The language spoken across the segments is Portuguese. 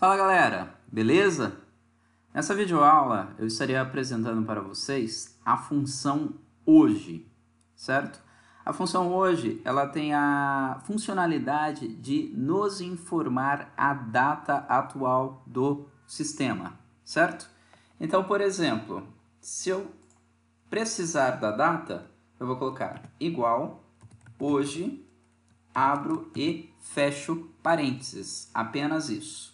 Fala galera, beleza? Nessa videoaula eu estarei apresentando para vocês a função hoje, certo? A função hoje ela tem a funcionalidade de nos informar a data atual do sistema, certo? Então, por exemplo, se eu precisar da data, eu vou colocar igual hoje, abro e fecho parênteses, apenas isso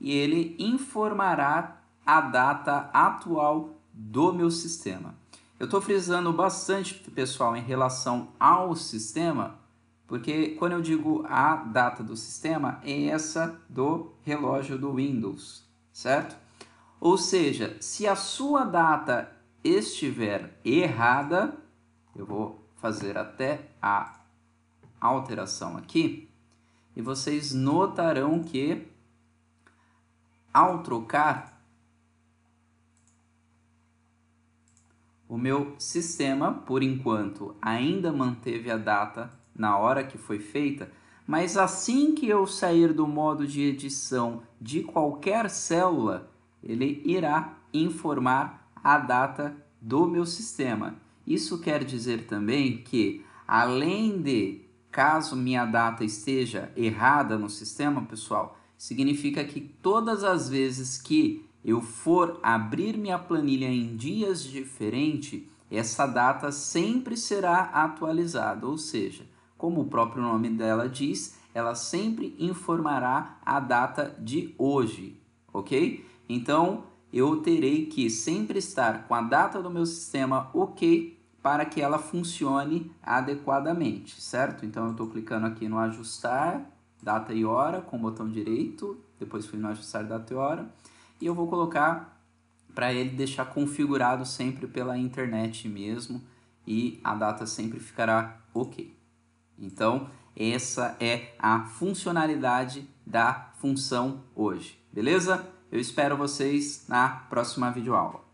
e ele informará a data atual do meu sistema. Eu estou frisando bastante, pessoal, em relação ao sistema, porque quando eu digo a data do sistema, é essa do relógio do Windows, certo? Ou seja, se a sua data estiver errada, eu vou fazer até a alteração aqui, e vocês notarão que ao trocar o meu sistema, por enquanto, ainda manteve a data na hora que foi feita, mas assim que eu sair do modo de edição de qualquer célula, ele irá informar a data do meu sistema. Isso quer dizer também que, além de caso minha data esteja errada no sistema, pessoal, Significa que todas as vezes que eu for abrir minha planilha em dias diferentes, essa data sempre será atualizada, ou seja, como o próprio nome dela diz, ela sempre informará a data de hoje, ok? Então eu terei que sempre estar com a data do meu sistema ok para que ela funcione adequadamente, certo? Então eu estou clicando aqui no ajustar, data e hora com o botão direito, depois fui no ajustar data e hora, e eu vou colocar para ele deixar configurado sempre pela internet mesmo e a data sempre ficará ok. Então, essa é a funcionalidade da função hoje, beleza? Eu espero vocês na próxima videoaula.